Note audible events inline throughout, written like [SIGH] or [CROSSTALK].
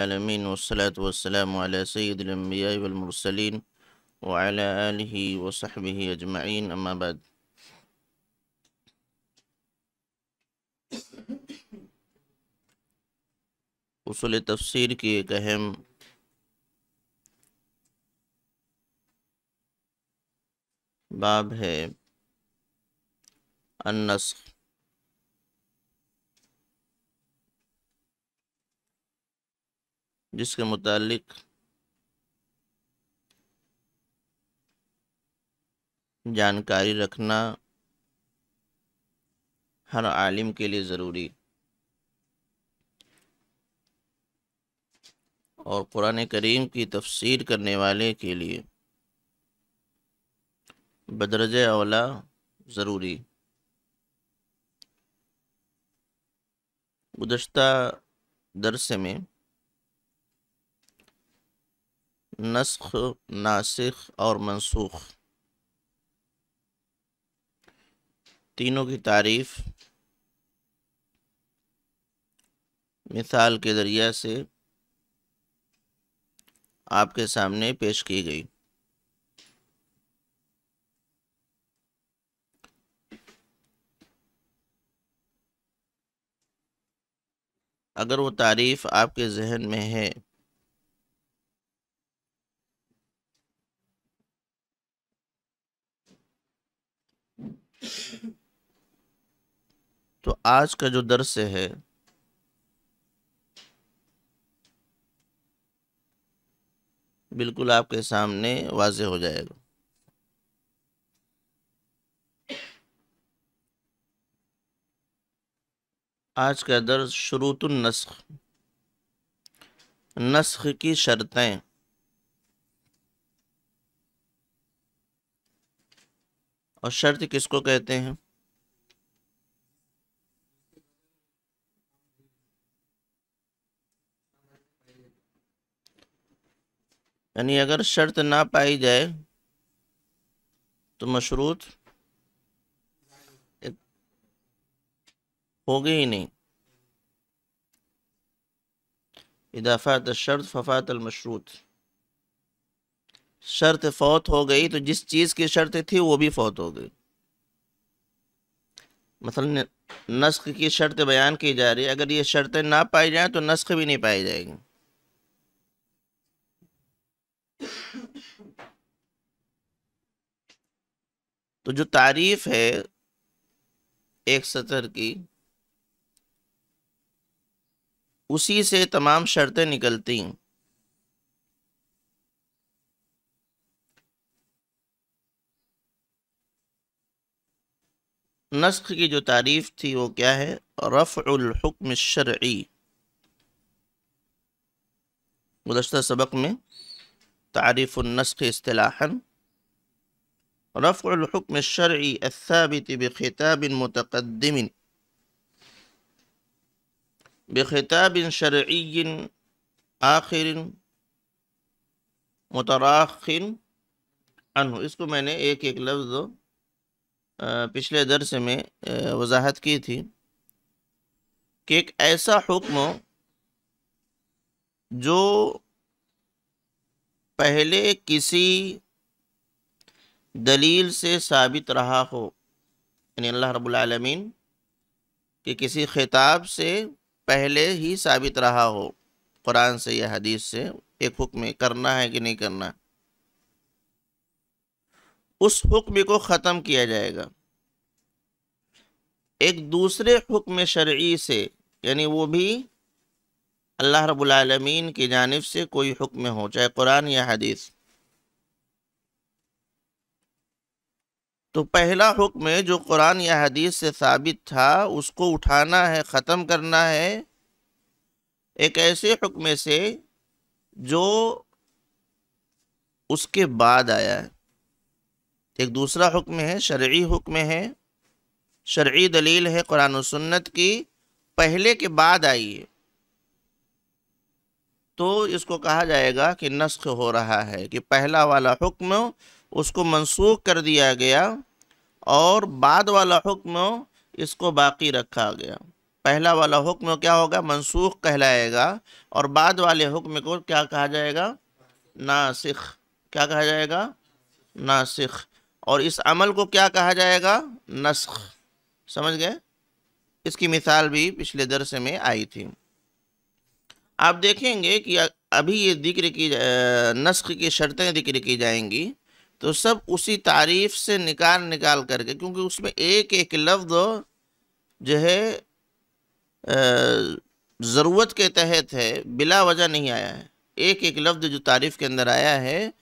العالمين والصلاة والسلام على سيد الأنبياء والمرسلين وعلى آله وصحبه أجمعين أما بعد اصول تفسیر کی ایک اہم باب ہے النسخ जिसके मुतालिक जानकारी रखना हर आलिम के लिए ज़रूरी और कुरान करीम की तफसीर करने वाले के लिए बदरज अवला ज़रूरी गुज्त दरस में नस्ख नासिख और मनसूख तीनों की तारीफ मिसाल के ज़रिया से आपके सामने पेश की गई अगर वो तारीफ़ आपके जहन में है तो आज का जो दृश्य है बिल्कुल आपके सामने वाज हो जाएगा आज का दर्ज नस्ख नस्ख की शर्तें और शर्त किसको कहते हैं यानी अगर शर्त ना पाई जाए तो मशरूत होगी ही नहीं इदाफ़ात शर्त फ़फ़ात मशरूत शर्त फौत हो गई तो जिस चीज़ की शर्त थी वो भी फौत हो गई मसलन नस्क की शर्त बयान की जा रही है अगर ये शर्तें ना पाई जाएं तो नस्क भी नहीं पाई जाएगी तो जो तारीफ है एक सतर की उसी से तमाम शर्तें निकलती हैं نسخ کی جو تعریف تھی وہ کیا ہے رفع الحکم الشرعی گزشتہ سبق میں تعریف النسخ اصطلاحا رفع الحکم الشرعی الثابت بخطاب متقدم بخطاب شرعی آخر متراخ عنه اس کو میں نے ایک ایک لفظ पिछले दरस में वजाहत की थी कि एक ऐसा हुक्म जो पहले किसी दलील से साबित रहा हो यानी अल्लाह रबालमीन कि किसी ख़िताब से पहले ही साबित रहा हो कुरान से या हदीस से एक हुक्म करना है कि नहीं करना है उस हुक्म को ख़त्म किया जाएगा एक दूसरे हुक्म शर्य से यानी वो भी अल्लाह रबालमीन की जानब से कोई हुक्म हो चाहे कुरान या हदीस तो पहला हुक्म जो कुरान या हदीस से साबित था उसको उठाना है ख़त्म करना है एक ऐसे हुक्म से जो उसके बाद आया है तो एक दूसरा हुक्म है शर्य हुक्म है शर्य दलील है कुरान सुन्नत की पहले के बाद आई है तो इसको कहा जाएगा कि नस्ख हो रहा है कि पहला वाला हुक्म उसको मनसूख कर दिया गया और बाद वाला हुक्म इसको बाकी रखा गया पहला वाला हुक्म क्या होगा मनसूख कहलाएगा और बाद वाले हुक्म को क्या कहा जाएगा नासिख क्या कहा जाएगा नासिख और इस अमल को क्या कहा जाएगा नस्ख समझ गए इसकी मिसाल भी पिछले दरस में आई थी आप देखेंगे कि अभी ये जिक्र की नस्ख की शर्तें जिक्र की जाएंगी तो सब उसी तारीफ से निकाल निकाल करके क्योंकि उसमें एक एक लफ्ज़ जो है ज़रूरत के तहत है बिला वजह नहीं आया है एक एक लफ्ज़ जो तारीफ़ के अंदर आया है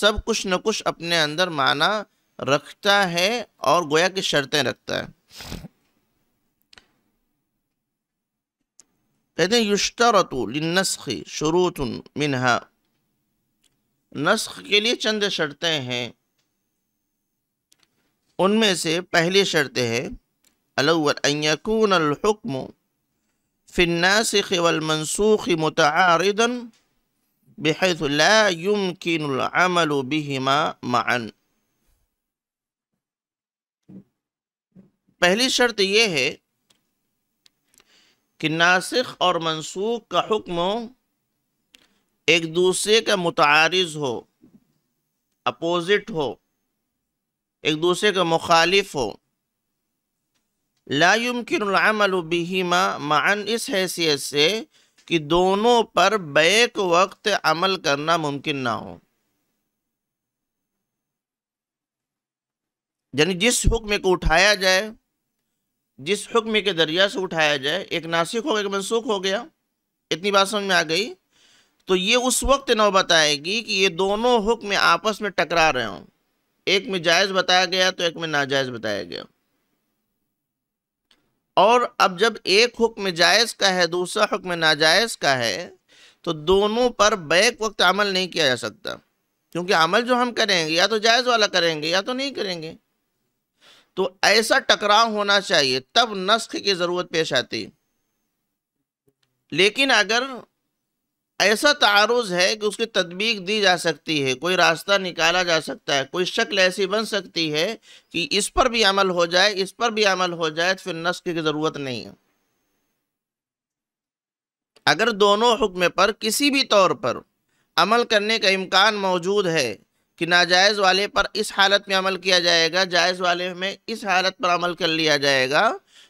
सब कुछ न कुछ अपने अंदर माना रखता है और गोया की शर्तें रखता है कहते हैं युश्तरतु लिन्नस्खी शुरूतुन मिनहा नस्ख के लिए चंद शर्तें हैं उनमें से पहली शर्त है अलवलकून अलहक्म फ़िन्नासिख वलमनसूख मतआरदा बेहद ला यमकिन बिहिमा मान पहली शर्त यह है कि नासिक और मनसूख का हुक्म एक दूसरे का मुतारज़ हो अपोज़िट हो एक दूसरे का मुखालिफ हो लायमकिनमल मान इस हैसियत से कि दोनों पर बैक वक्त अमल करना मुमकिन ना हो यानी जिस हुक्म को उठाया जाए जिस हुक्म के दरिया से उठाया जाए एक नासिक हो गया एक मनसूख हो गया इतनी बात समझ में आ गई तो ये उस वक्त नौ बताएगी कि ये दोनों हुक्म आपस में टकरा रहे हों एक में जायज़ बताया गया तो एक में नाजायज़ बताया गया और अब जब एक हुक्म जायज़ का है दूसरा हुक्म नाजायज़ का है तो दोनों पर बैक वक्त अमल नहीं किया जा सकता क्योंकि अमल जो हम करेंगे या तो जायज़ वाला करेंगे या तो नहीं करेंगे तो ऐसा टकराव होना चाहिए तब नस्ख की ज़रूरत पेश आती लेकिन अगर ऐसा तारुज है कि उसकी तदबीक दी जा सकती है कोई रास्ता निकाला जा सकता है कोई शक्ल ऐसी बन सकती है कि इस पर भी अमल हो जाए इस पर भी अमल हो जाए तो फिर नस्क की ज़रूरत नहीं है अगर दोनों हुक्म पर किसी भी तौर पर अमल करने का इम्कान मौजूद है कि नाजायज़ वाले पर इस हालत में अमल किया जाएगा जायज़ वाले में इस हालत पर अमल कर लिया जाएगा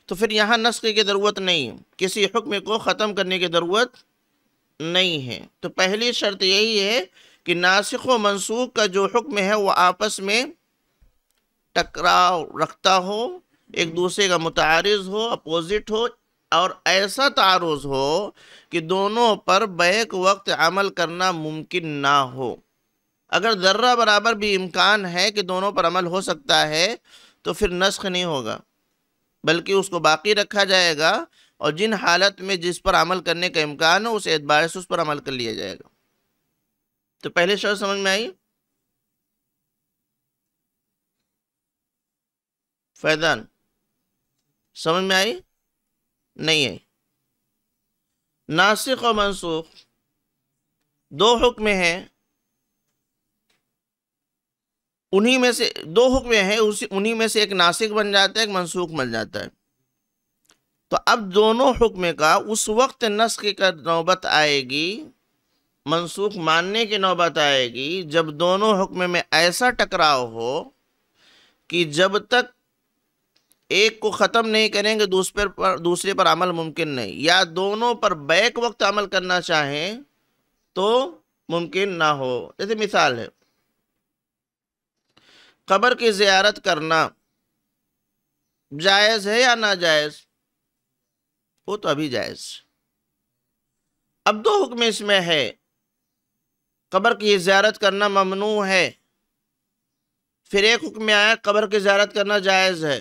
तो फिर यहाँ नस्क की ज़रूरत नहीं किसी हुक्म को ख़त्म करने की ज़रूरत नहीं है तो पहली शर्त यही है कि नासिक व मनसूख का जो हुक्म है वो आपस में टकराव रखता हो एक दूसरे का मुतारज़ हो अपोज़िट हो और ऐसा तारुज़ हो कि दोनों पर बैक वक्त अमल करना मुमकिन ना हो अगर ज़र्रा बराबर भी इम्कान है कि दोनों पर अमल हो सकता है तो फिर नस्ख नहीं होगा बल्कि उसको बाकी रखा जाएगा और जिन हालत में जिस पर अमल करने का इम्कान हो उस एतबार से उस पर अमल कर लिया जाएगा तो पहले शर्त समझ में आई फैदान समझ में आई नहीं आई नासिक और मनसूख दो हुक्म हैं उन्हीं में से दो हुक्म हैं उसी उन्हीं में से एक नासिक बन जाता है एक मनसूख बन जाता है तो अब दोनों हुक्म का उस वक्त नस्क का नौबत आएगी मनसूख मानने की नौबत आएगी जब दोनों हुक्म में ऐसा टकराव हो कि जब तक एक को ख़त्म नहीं करेंगे दूसरे पर दूसरे पर अमल मुमकिन नहीं या दोनों पर बैक वक्त अमल करना चाहें तो मुमकिन ना हो जैसे मिसाल है कब्र की ज़्यारत करना जायज़ है या ना जायज़ वो तो अभी जायज़ अब दो हुक्म इसमें है कब्र की ज़्यारत करना ममनू है फिर एक हुक्म आया कब्र की ज़्यारत करना जायज़ है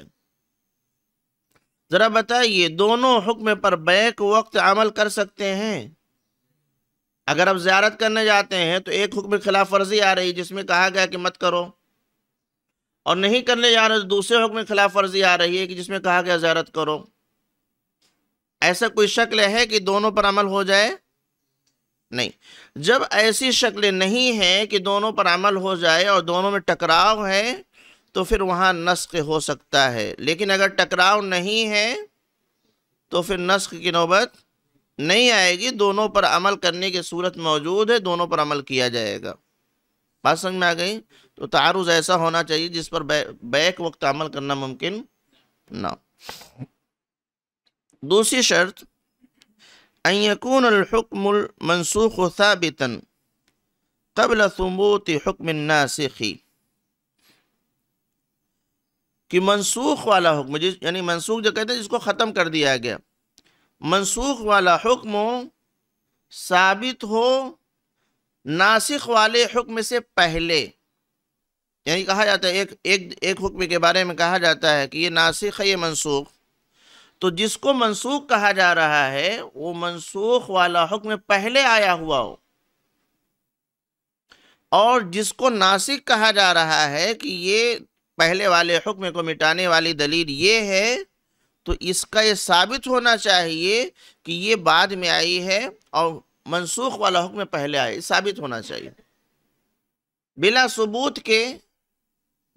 ज़रा बताइए दोनों हुक्म पर बैक वक्त अमल कर सकते हैं अगर आप ज़्यारत करने जाते हैं तो एक हुक्म खिलाफ वर्जी आ रही जिसमें कहा गया कि मत करो और नहीं करने जा रहे दूसरे हुक्म में खिलाफ वर्जी आ रही है कि जिसमें कहा गया ज्यारत करो ऐसा कोई शक्ल है कि दोनों पर अमल हो जाए नहीं जब ऐसी शक्ल नहीं है कि दोनों पर अमल हो जाए और दोनों में टकराव है तो फिर वहाँ नस्क हो सकता है लेकिन अगर टकराव नहीं है तो फिर नस्क की नौबत नहीं आएगी दोनों पर अमल करने की सूरत मौजूद है दोनों पर अमल किया जाएगा बात समझ में आ गई तो तारुज ऐसा होना चाहिए जिस पर बैक वक्त अमल करना मुमकिन ना दूसरी शर्त अयकून अलहकमल मनसूख साबितन कबल सबूत ना नासिखी कि मनसूख वाला हुक्म जिस यानी मनसूख जो कहते हैं जिसको ख़त्म कर दिया गया मनसूख वाला हुक्म साबित हो नासिक वाले हुक्म से पहले यही कहा जाता है एक एक एक हुक्म के बारे में कहा जाता है कि ये नासिक है ये मनसूख तो जिसको मनसूख कहा जा रहा है वो मनसूख वाला हुक्म पहले आया हुआ हो और जिसको नासिक कहा जा रहा है कि ये पहले वाले हुक्म को मिटाने वाली दलील ये है तो इसका ये साबित होना चाहिए कि ये बाद में आई है और मनसूख वाला हुक्म पहले आए साबित होना चाहिए बिना सबूत के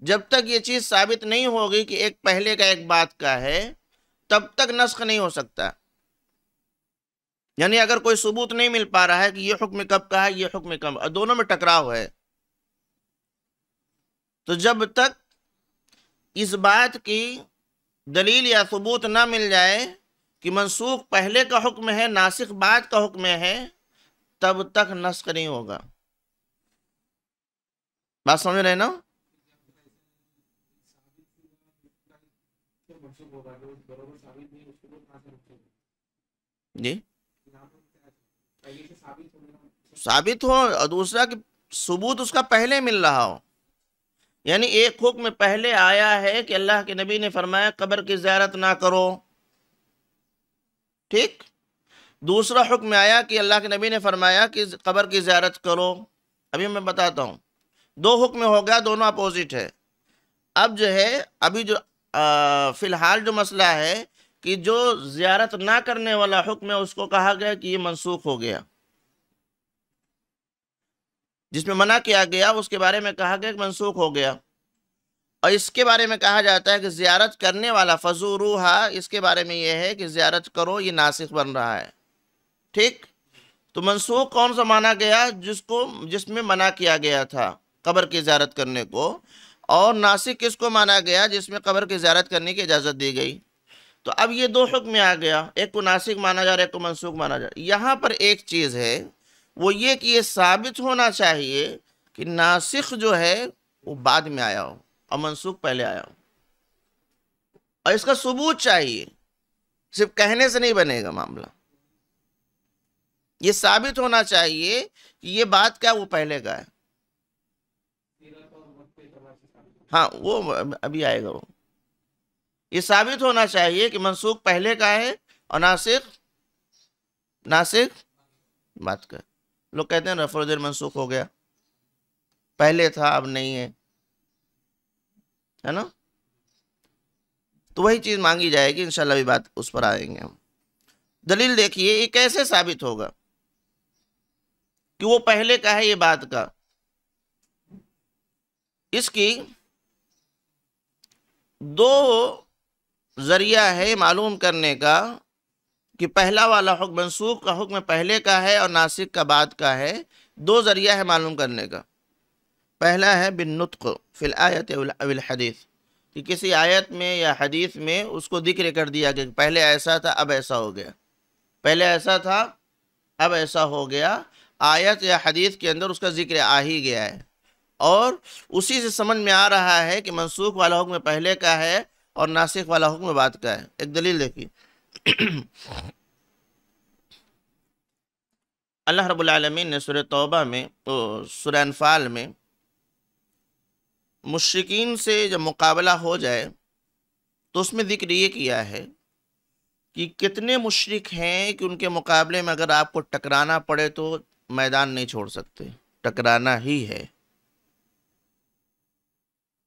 जब तक ये चीज़ साबित नहीं होगी कि एक पहले का एक बात का है तब तक नस्ख नहीं हो सकता यानी अगर कोई सबूत नहीं मिल पा रहा है कि ये हुक्म कब का है ये हुक्म कब दोनों में टकराव है तो जब तक इस बात की दलील या सबूत ना मिल जाए कि मनसूख पहले का हुक्म है नासिक बाद का हुक्म है तब तक नस्क नहीं होगा बात समझ रहे ना जी साबित हो और दूसरा कि सबूत उसका पहले मिल रहा हो यानी एक हुक्म पहले आया है कि अल्लाह के नबी ने फरमाया कब्र की ज्यारत ना करो ठीक दूसरा हुक्म आया कि अल्लाह के नबी ने फरमाया कि कब्र की ज्यारत करो अभी मैं बताता हूँ दो हुक्म हो गया दोनों अपोजिट है अब जो है अभी जो फ़िलहाल जो मसला है कि जो ज़्यारत ना करने वाला हुक्म है उसको कहा गया कि ये मनसूख हो गया जिसमें मना किया गया उसके बारे में कहा गया कि मनसूख हो गया और इसके बारे में कहा जाता है कि ज़्यारत करने वाला फजूरूहा इसके बारे में यह है कि ज़्यारत करो ये नासिक बन रहा है ठीक तो मनसूख कौन सा माना गया जिसको जिसमें मना किया गया था कब्र की ज्यारत करने को और नासिक किसको माना गया जिसमें कब्र की ज्यारत करने की इजाज़त दी गई तो अब ये दो हुक्म में आ गया एक को नासिक माना जा रहा है एक को मनसूख माना जा रहा है यहाँ पर एक चीज़ है वो ये कि ये साबित होना चाहिए कि नासिक जो है वो बाद में आया हो और मनसूख पहले आया हो और इसका सबूत चाहिए सिर्फ कहने से नहीं बनेगा मामला ये साबित होना चाहिए कि ये बात क्या वो पहले का है हाँ वो अभी आएगा वो ये साबित होना चाहिए कि मनसूख पहले का है और नासिक नासिक बात का लोग कहते हैं रफर रफरजर मनसूख हो गया पहले था अब नहीं है है ना तो वही चीज़ मांगी जाएगी इंशाल्लाह भी बात उस पर आएंगे हम दलील देखिए ये कैसे साबित होगा कि वो पहले का है ये बात का इसकी दो जरिया है मालूम करने का कि पहला वाला हुक्म मनसूख का हुक्म पहले का है और नासिक का बाद का है दो जरिया है मालूम करने का पहला है बिन नुतक फिल आयत अविल हदीस कि किसी आयत में या हदीस में उसको जिक्र कर दिया गया पहले ऐसा था अब ऐसा हो गया पहले ऐसा था अब ऐसा हो गया आयत या हदीस के अंदर उसका ज़िक्र आ ही गया है और उसी से समझ में आ रहा है कि मनसूख वाला हुक्म पहले का है और नासिक वाला हुक्म बाद का है एक दलील देखिए [CLEARS THROAT] अल्लाह रबालमीन ने सुर तौबा में तो सुरफाल में मुश्किन से जब मुकाबला हो जाए तो उसमें जिक्र ये किया है कि कितने मुशरक हैं कि उनके मुकाबले में अगर आपको टकराना पड़े तो मैदान नहीं छोड़ सकते टकराना ही है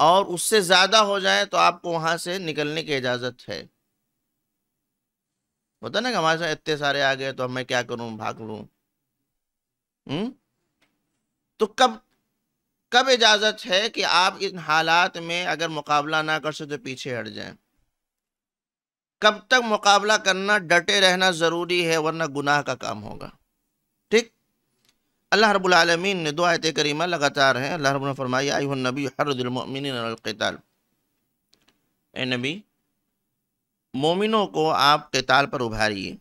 और उससे ज़्यादा हो जाए तो आपको वहां से निकलने की इजाज़त है होता ना कि हमारे साथ इतने सारे आ गए तो मैं क्या करूं भाग लू हम्म? तो कब कब इजाज़त है कि आप इन हालात में अगर मुकाबला ना कर सके तो पीछे हट जाएं कब तक मुकाबला करना डटे रहना ज़रूरी है वरना गुनाह का काम होगा अल्लाह रबालमीन ने दो आयत करीमा लगातार हैं अल्लाह रब ने फरमाया आई नबी हरदिलमिनताल ए नबी मोमिनों को आप कताल पर उभारिए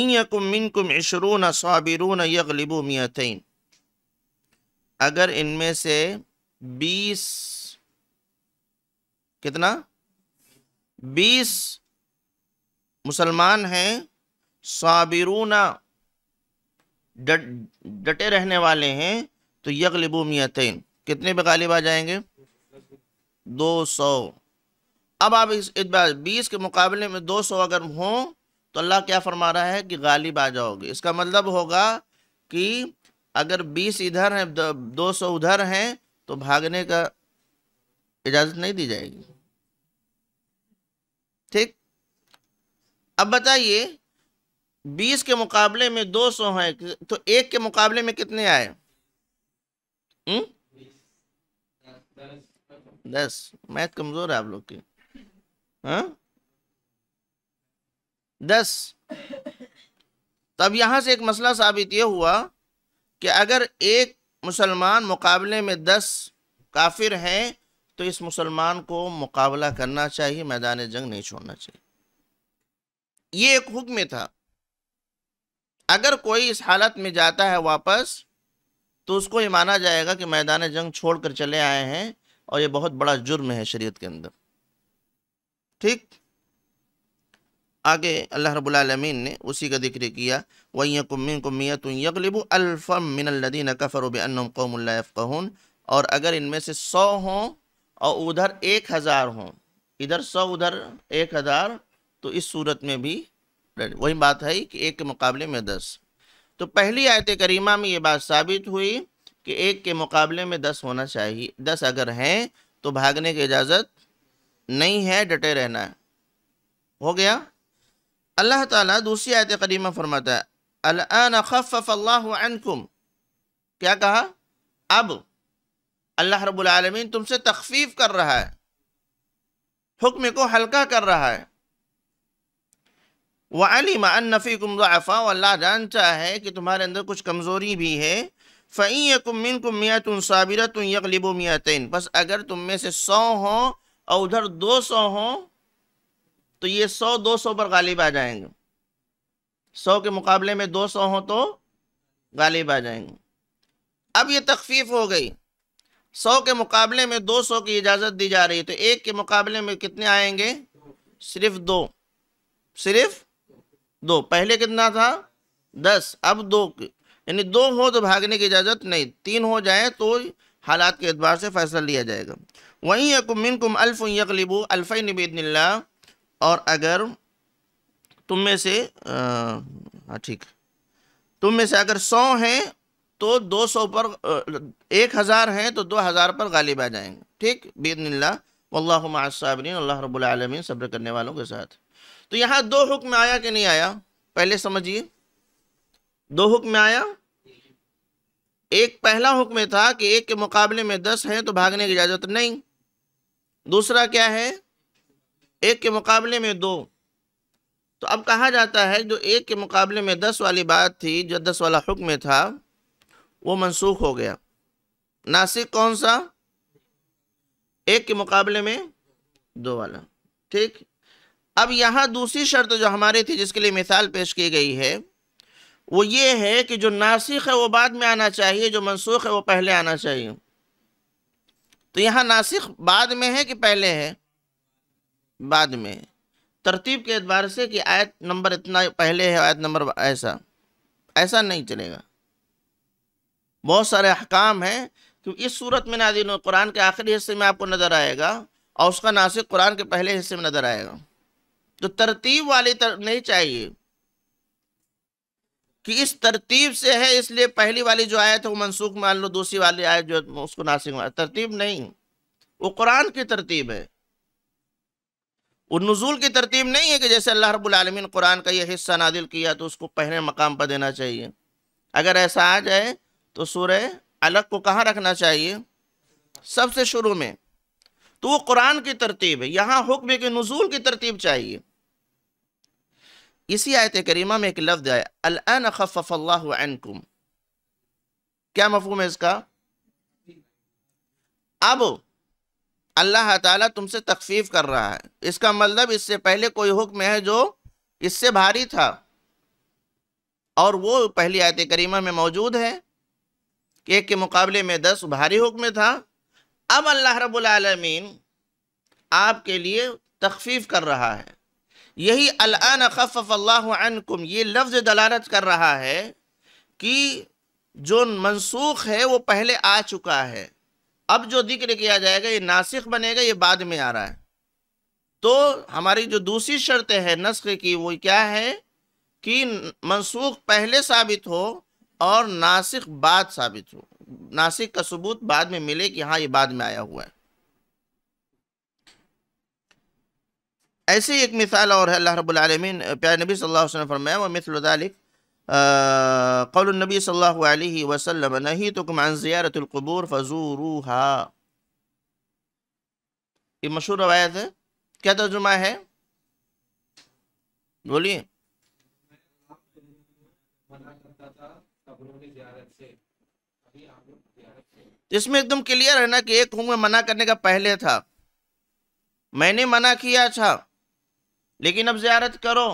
इन यकुम मिनकुम इशरून साबिरून यगलिबू मियतन अगर इनमें से बीस कितना बीस मुसलमान हैं साबिरूना डटे रहने वाले हैं तो यकलिबो मियतन कितने पे गालिब आ जाएंगे दो सौ अब आप इस बीस के मुकाबले में दो सौ अगर हों तो अल्लाह क्या फरमा रहा है कि गालिब आ जाओगे इसका मतलब होगा कि अगर बीस इधर हैं दो सौ उधर हैं तो भागने का इजाज़त नहीं दी जाएगी ठीक अब बताइए बीस के मुकाबले में दो सौ है तो एक के मुकाबले में कितने आए हम्म? दस मैथ कमजोर है आप लोग की हाँ दस तब यहां से एक मसला साबित यह हुआ कि अगर एक मुसलमान मुकाबले में दस काफिर हैं तो इस मुसलमान को मुकाबला करना चाहिए मैदान जंग नहीं छोड़ना चाहिए ये एक हुक्म था अगर कोई इस हालत में जाता है वापस तो उसको ये माना जाएगा कि मैदान जंग छोड़कर चले आए हैं और ये बहुत बड़ा जुर्म है शरीयत के अंदर ठीक आगे अल्लाह रबालमीन ने उसी का जिक्र किया वहीं कुमिन अल्फ़म मिनल्लिन कफ़र और अगर इनमें से सौ हों और उधर एक हज़ार हों इधर सौ उधर एक हज़ार तो इस सूरत में भी वही बात है कि एक के मुकाबले में दस तो पहली आयत करीमा में ये बात साबित हुई कि एक के मुकाबले में दस होना चाहिए दस अगर हैं तो भागने की इजाज़त नहीं है डटे रहना है हो गया अल्लाह ताला दूसरी आयत करीमा फरमाता है क्या कहा अब अल्लाह रब्बुल रबालमीन तुमसे तखफीफ कर रहा है हुक्म को हल्का कर रहा है वलीमा अन्नफ़ीकुम फ़ा और अल्लाह जानता है कि तुम्हारे अंदर कुछ कमज़ोरी भी है फ़ी यकुमिन मियत साबिरत यकलिब मियतिन बस अगर तुम में से सौ हो और उधर दो सौ हों तो ये सौ दो सौ पर गालिब आ जाएंगे सौ के मुकाबले में दो सौ हों तो गालिब आ जाएंगे अब ये तकफीफ हो गई सौ के मुकाबले में दो सौ की इजाज़त दी जा रही है तो एक के मुकाबले में कितने आएंगे सिर्फ दो सिर्फ दो पहले कितना था दस अब दो यानी दो हो तो भागने की इजाज़त नहीं तीन हो जाए तो हालात के अतबार से फैसला लिया जाएगा वहीं यकुमिन कुम अल्फ यकलिबू अल्फ़ नबीदिल्ला और अगर तुम में से हाँ ठीक तुम में से अगर सौ हैं तो दो सौ पर एक हज़ार हैं तो दो हज़ार पर गालिब आ जाएंगे ठीक बेदनल्ला वल्लासाबरीन अल्लाह रबालमीन सब्र करने वालों के साथ तो यहाँ दो हुक्म आया कि नहीं आया पहले समझिए दो हुक्म आया एक पहला हुक्म था कि एक के मुकाबले में दस हैं तो भागने की इजाज़त नहीं दूसरा क्या है एक के मुकाबले में दो तो अब कहा जाता है जो एक के मुकाबले में दस वाली बात थी जो दस वाला हुक्म था वो मनसूख हो गया नासिक कौन सा एक के मुकाबले में दो वाला ठीक अब यहाँ दूसरी शर्त जो हमारे थी जिसके लिए मिसाल पेश की गई है वो ये है कि जो नासिक है वो बाद में आना चाहिए जो मनसूख है वो पहले आना चाहिए तो यहाँ नासिक बाद में है कि पहले है बाद में तरतीब के अतबार से कि आयत नंबर इतना पहले है आयत नंबर ऐसा ऐसा नहीं चलेगा बहुत सारे अहकाम हैं कि तो इस सूरत में नादिन कुरान के आखिरी हिस्से में आपको नज़र आएगा और उसका नासिक कुरान के पहले हिस्से में नज़र आएगा तो तरतीब वाली तर, नहीं चाहिए कि इस तरतीब से है इसलिए पहली वाली जो आयत है वो मनसूख मान लो दूसरी वाली आयत जो उसको नासिक मान तरतीब नहीं वो कुरान की तरतीब है वो नजूल की तरतीब नहीं है कि जैसे अल्लाह रबालमीन कुरान का यह हिस्सा नादिल किया तो उसको पहले मकाम पर देना चाहिए अगर ऐसा आ जाए तो सूर्य अलग को कहाँ रखना चाहिए सबसे शुरू में तो वो कुरान की तरतीब है यहाँ हुक्म की नजूल की तरतीब चाहिए इसी आयत करीमा में एक लफ्ज़ है अलान अनकुम क्या मफहम है इसका अब अल्लाह ताला तुमसे तकफीफ कर रहा है इसका मतलब इससे पहले कोई हुक्म है जो इससे भारी था और वो पहली आयत करीमा में मौजूद है कि एक के मुकाबले में दस भारी हुक्म था अब अल्लाह रबालमीन आपके लिए तखफीफ कर रहा है यही अलान खफ़ल्लाकुम ये लफ्ज़ दलालत कर रहा है कि जो मनसूख है वो पहले आ चुका है अब जो जिक्र किया जाएगा ये नासिक बनेगा ये बाद में आ रहा है तो हमारी जो दूसरी शर्त है नस्ख की वो क्या है कि मनसूख पहले साबित हो और नासिक बाद साबित हो नासिक का सबूत बाद में मिले कि हाँ ये बाद में आया हुआ है ऐसी एक मिसाल और है अल्लाह रब्बुल आलमीन प्यारे नबी सल्लल्लाहु अलैहि वसल्लम फरमाया व मिसलिक कौलनबी सल्लल्लाहु अलैहि वसल्लम नहीं तो कुमान ज़ियारतुल्कबूर फजूरूहा ये मशहूर रवायत है क्या तर्जुमा है बोलिए इसमें एकदम क्लियर है ना कि एक हूँ मना करने का पहले था मैंने मना किया था लेकिन अब ज्यारत करो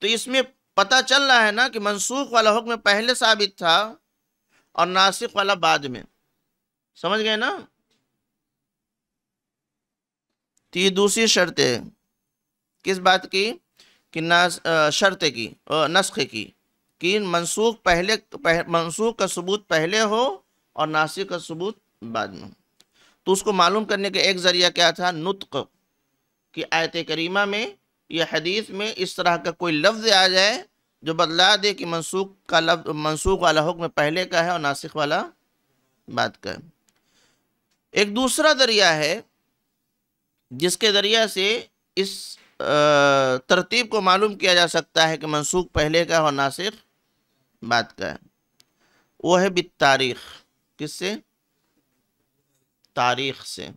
तो इसमें पता चल रहा है ना कि मनसूख वाला हुक्म पहले साबित था और नासिक वाला बाद में समझ गए ना तो ये दूसरी शर्त है किस बात की कि शर्त की नस्ख की कि मनसूख पहले पह, मनसूख का सबूत पहले हो और नासिक का सबूत बाद में तो उसको मालूम करने का एक ज़रिया क्या था नुतक कि आयत करीमा में या हदीस में इस तरह का कोई लफ्ज़ आ जाए जो बदला दे कि मनसूख का लफ्ज मनसूख वाला हुक्म पहले का है और नासिक वाला बात का है एक दूसरा दरिया है जिसके दरिया से इस तरतीब को मालूम किया जा सकता है कि मनसूख पहले का है और नासिक बात का है वो है बित तारीख किससे तारीख से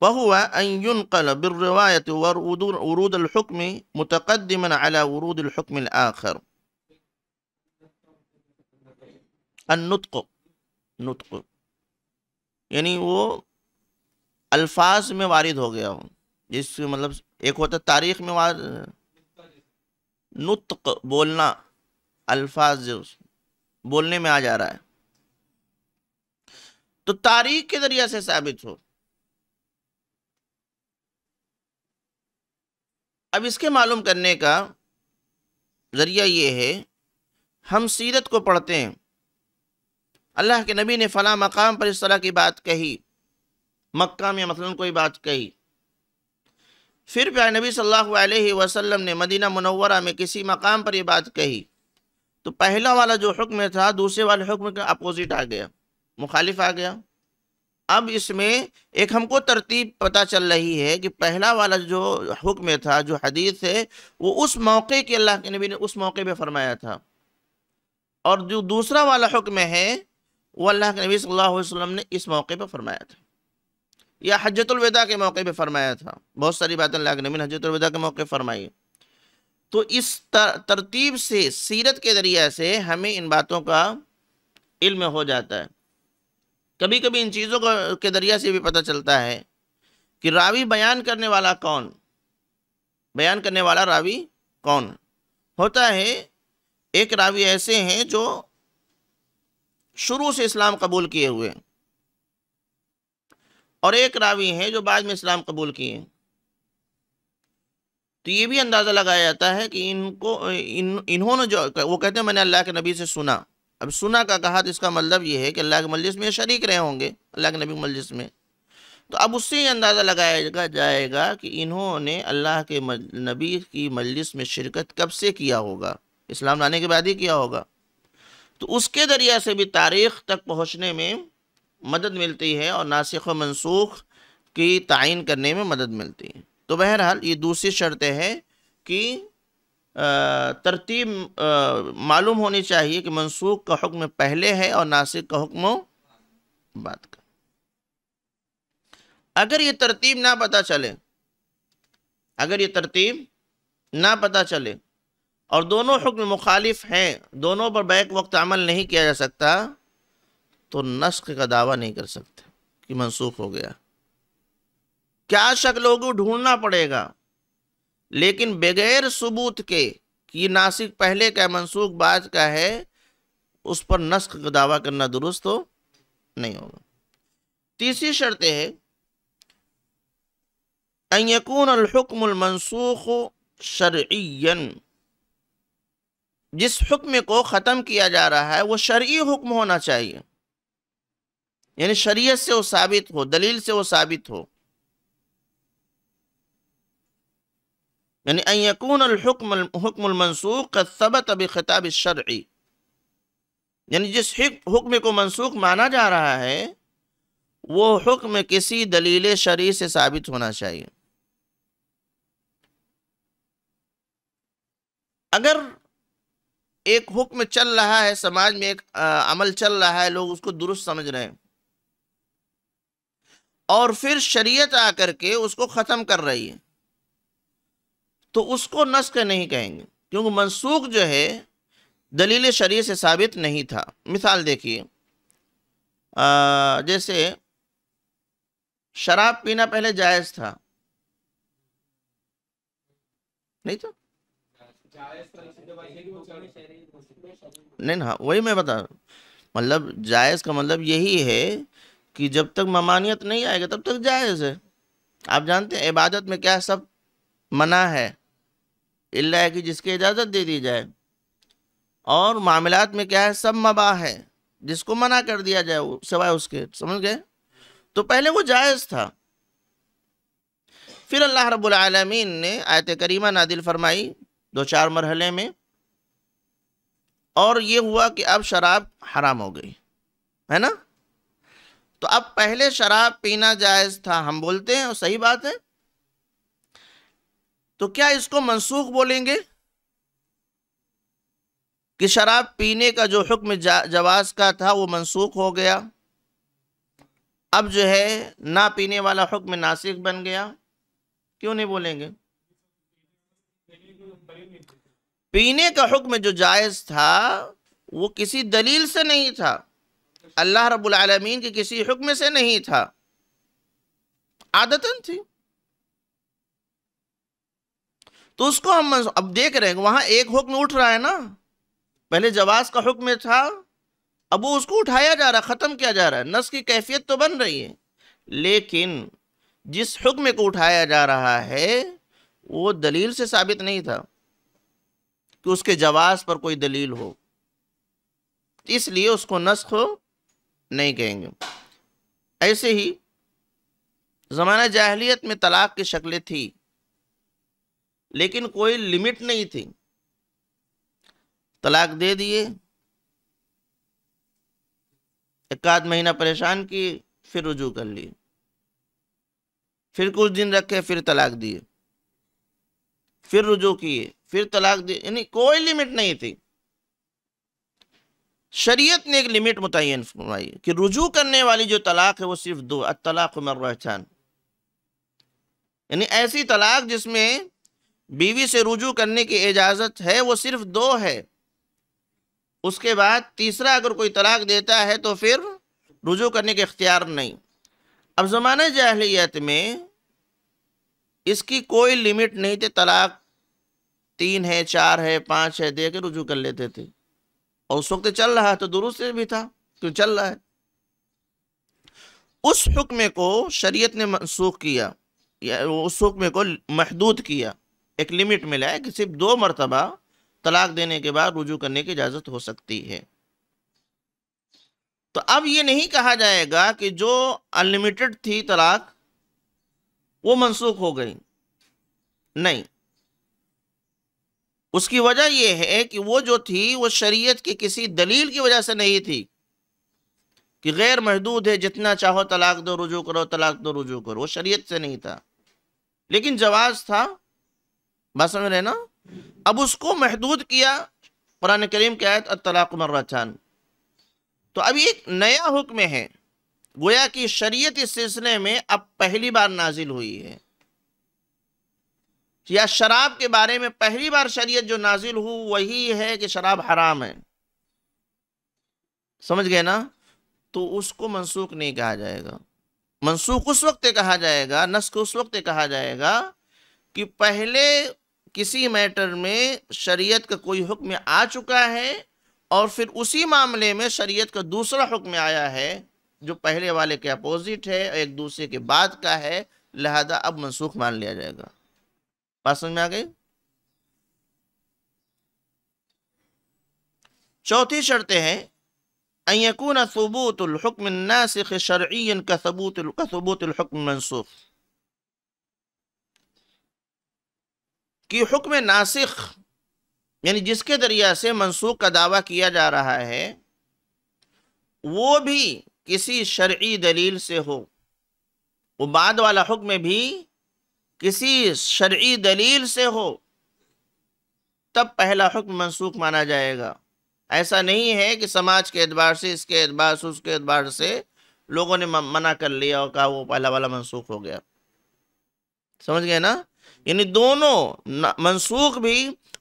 وهو أن ينقل بالرواية ورود الحكم متقدما على ورود الحكم الآخر النطق نطق يعني هو الفاظ میں وارد ہو گیا جس مطلب ایک ہوتا تاریخ میں وارد نطق بولنا الفاظ بولنے میں آ جا رہا ہے تو تاریخ کے ذریعہ سے ثابت ہو अब इसके मालूम करने का ज़रिया ये है हम सीरत को पढ़ते हैं अल्लाह के नबी ने फ़ला मकाम पर इस तरह की बात कही मक्का में मसलन कोई बात कही फिर प्यार नबी सल्लल्लाहु अलैहि वसल्लम ने मदीना मनवरा में किसी मकाम पर यह बात कही तो पहला वाला जो हुक्म था दूसरे वाले हुक्म का अपोज़िट आ गया मुखालिफ आ गया अब इसमें एक हमको तरतीब पता चल रही है कि पहला वाला जो हुक्म था जो हदीस है वो उस मौके के अल्लाह के नबी ने उस मौके पे फरमाया था और जो दूसरा वाला हुक्म है वो अल्लाह के नबी सल्लल्लाहु अलैहि वसल्लम ने इस मौके पर फरमाया था या हजतुलविदा के मौके पर फरमाया था बहुत सारी बातें अल्लाह के नबी ने हजतुलविदा के मौके फरमाई तो इस तर, तरतीब से सीरत के ज़रिए से हमें इन बातों का इल्म हो जाता है कभी कभी इन चीज़ों के दरिया से भी पता चलता है कि रावी बयान करने वाला कौन बयान करने वाला रावी कौन होता है एक रावी ऐसे हैं जो शुरू से इस्लाम कबूल किए हुए और एक रावी हैं जो बाद में इस्लाम कबूल किए तो ये भी अंदाज़ा लगाया जाता है कि इनको इन इन्होंने जो वो कहते हैं मैंने अल्लाह के नबी से सुना अब सुना का कहा तो इसका मतलब ये है कि अल्लाह के मजलिस में शरीक रहे होंगे अल्लाह के नबी मजलिस में तो अब उससे ही अंदाज़ा लगाया जाएगा कि इन्होंने अल्लाह के नबी की मजलिस में शिरकत कब से किया होगा इस्लाम लाने के बाद ही किया होगा तो उसके ज़रिए से भी तारीख़ तक पहुँचने में मदद मिलती है और नासिक व मनसूख की तयन करने में मदद मिलती है तो बहरहाल ये दूसरी शर्त है कि तरतीब मालूम होनी चाहिए कि मनसूख का हुक्म पहले है और नासिक का हुक्म बाद का अगर ये तरतीब ना पता चले अगर ये तरतीब ना पता चले और दोनों हुक्म मुखालिफ हैं दोनों पर बैक वक्त अमल नहीं किया जा सकता तो नस्क का दावा नहीं कर सकते कि मनसूख हो गया क्या शक्ल होगी ढूंढना पड़ेगा लेकिन बगैर सबूत के कि नासिक पहले का मनसूख बाज का है उस पर नस्क का दावा करना दुरुस्त हो तो नहीं होगा तीसरी शर्त है यकून अलहकमनसूख शर्यन जिस हुक्म को ख़त्म किया जा रहा है वो शर्य हुक्म होना चाहिए यानी शरीयत से वो साबित हो दलील से वो साबित हो यानी अयकून हुक्मसूख का सबत अब खिताब शर्ई यानी जिस हुक्म को मनसूख माना जा रहा है वो हुक्म किसी दलील शरी से साबित होना चाहिए अगर एक हुक्म चल रहा है समाज में एक आ, अमल चल रहा है लोग उसको दुरुस्त समझ रहे हैं और फिर शरीयत आकर के उसको ख़त्म कर रही है तो उसको नस्क नहीं कहेंगे क्योंकि मनसूख जो है दलील शरीय से साबित नहीं था मिसाल देखिए जैसे शराब पीना पहले जायज़ था नहीं था तो? नहीं ना वही मैं बता मतलब जायज़ का मतलब यही है कि जब तक ममानियत नहीं आएगा तब तक जायज़ है आप जानते हैं इबादत में क्या सब मना है इल्ला है कि जिसकी इजाज़त दे दी जाए और मामलात में क्या है सब मबा है जिसको मना कर दिया जाए सिवाय उसके समझ गए तो पहले वो जायज़ था फिर अल्लाह रबालमीन ने आयत करीमा नादिल फरमाई दो चार मरहले में और ये हुआ कि अब शराब हराम हो गई है ना तो अब पहले शराब पीना जायज़ था हम बोलते हैं और सही बात है तो क्या इसको मनसूख बोलेंगे कि शराब पीने का जो हुक्म जवाज़ का था वो मनसूख हो गया अब जो है ना पीने वाला हुक्म नासिक बन गया क्यों नहीं बोलेंगे पीने का हुक्म जो जायज़ था वो किसी दलील से नहीं था अल्लाह रब्बुल आलमीन के किसी हुक्म से नहीं था आदतन थी तो उसको हम अब देख रहे हैं वहाँ एक हुक्म उठ रहा है ना पहले जवाज का हुक्म था अब वो उसको उठाया जा रहा है ख़त्म किया जा रहा है नस की कैफियत तो बन रही है लेकिन जिस हुक्म को उठाया जा रहा है वो दलील से साबित नहीं था कि उसके जवाज पर कोई दलील हो इसलिए उसको नस्ख नहीं कहेंगे ऐसे ही ज़माना जाहलीत में तलाक़ की शक्लें थी लेकिन कोई लिमिट नहीं थी तलाक दे दिए एक आध महीना परेशान किए फिर रुजू कर लिए फिर कुछ दिन रखे फिर तलाक दिए फिर रुजू किए फिर तलाक दिए यानी कोई लिमिट नहीं थी शरीयत ने एक लिमिट मुतन फरमाई कि रुजू करने वाली जो तलाक है वो सिर्फ दो तलाक मरवान यानी ऐसी तलाक जिसमें बीवी से रुजू करने की इजाज़त है वो सिर्फ दो है उसके बाद तीसरा अगर कोई तलाक देता है तो फिर रुजू करने के इख्तियार नहीं अब ज़माना जाहलीत में इसकी कोई लिमिट नहीं थी तलाक तीन है चार है पाँच है दे के रुजू कर लेते थे और उस वक्त चल रहा तो दुरुस्त भी था क्यों चल रहा है उस हुक्म को शरीयत ने मनसूख किया या उस हुक्म को महदूद किया एक लिमिट मिला है कि सिर्फ दो मरतबा तलाक देने के बाद रुजू करने की इजाज़त हो सकती है तो अब ये नहीं कहा जाएगा कि जो अनलिमिटेड थी तलाक वो मनसूख हो गई नहीं उसकी वजह यह है कि वो जो थी वो शरीयत की किसी दलील की वजह से नहीं थी कि गैर महदूद है जितना चाहो तलाक दो रुजू करो तलाक दो रुजू करो वो शरीयत से नहीं था लेकिन जवाज़ था बात समझ रहे ना अब उसको महदूद किया कुरान करीम के आयत अतलाक मर्रचान तो अब एक नया हुक्म है गोया कि शरीयत इस सिलसिले में अब पहली बार नाजिल हुई है या शराब के बारे में पहली बार शरीयत जो नाजिल हु वही है कि शराब हराम है समझ गए ना तो उसको मनसूख नहीं कहा जाएगा मनसूख उस वक्त कहा जाएगा नस्क उस वक्त कहा जाएगा कि पहले किसी मैटर में शरीयत का कोई हुक्म आ चुका है और फिर उसी मामले में शरीयत का दूसरा हुक्म आया है जो पहले वाले के अपोजिट है एक दूसरे के बाद का है लिहाजा अब मनसूख मान लिया जाएगा बात समझ में आ गई चौथी शर्त है अयकून सबूत हुक्म नासिक शर्यन का सबूत का सबूत हुक्म मनसूख कि हुक्म नासिक यानी जिसके दरिया से मनसूख का दावा किया जा रहा है वो भी किसी शर्य दलील से हो वो बाद वाला हुक्म भी किसी शर्य दलील से हो तब पहला हुक्म मनसूख माना जाएगा ऐसा नहीं है कि समाज के एतबार से इसके एतबार से उसके एतबार से लोगों ने मना कर लिया और कहा वो पहला वाला मनसूख हो गया समझ गए ना यानी दोनों मनसूख भी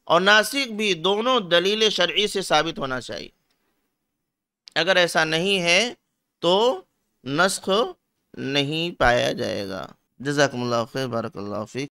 और नासिक भी दोनों दलील शर्य से साबित होना चाहिए अगर ऐसा नहीं है तो नस्ख नहीं पाया जाएगा जजाकम्ला बरकल्ला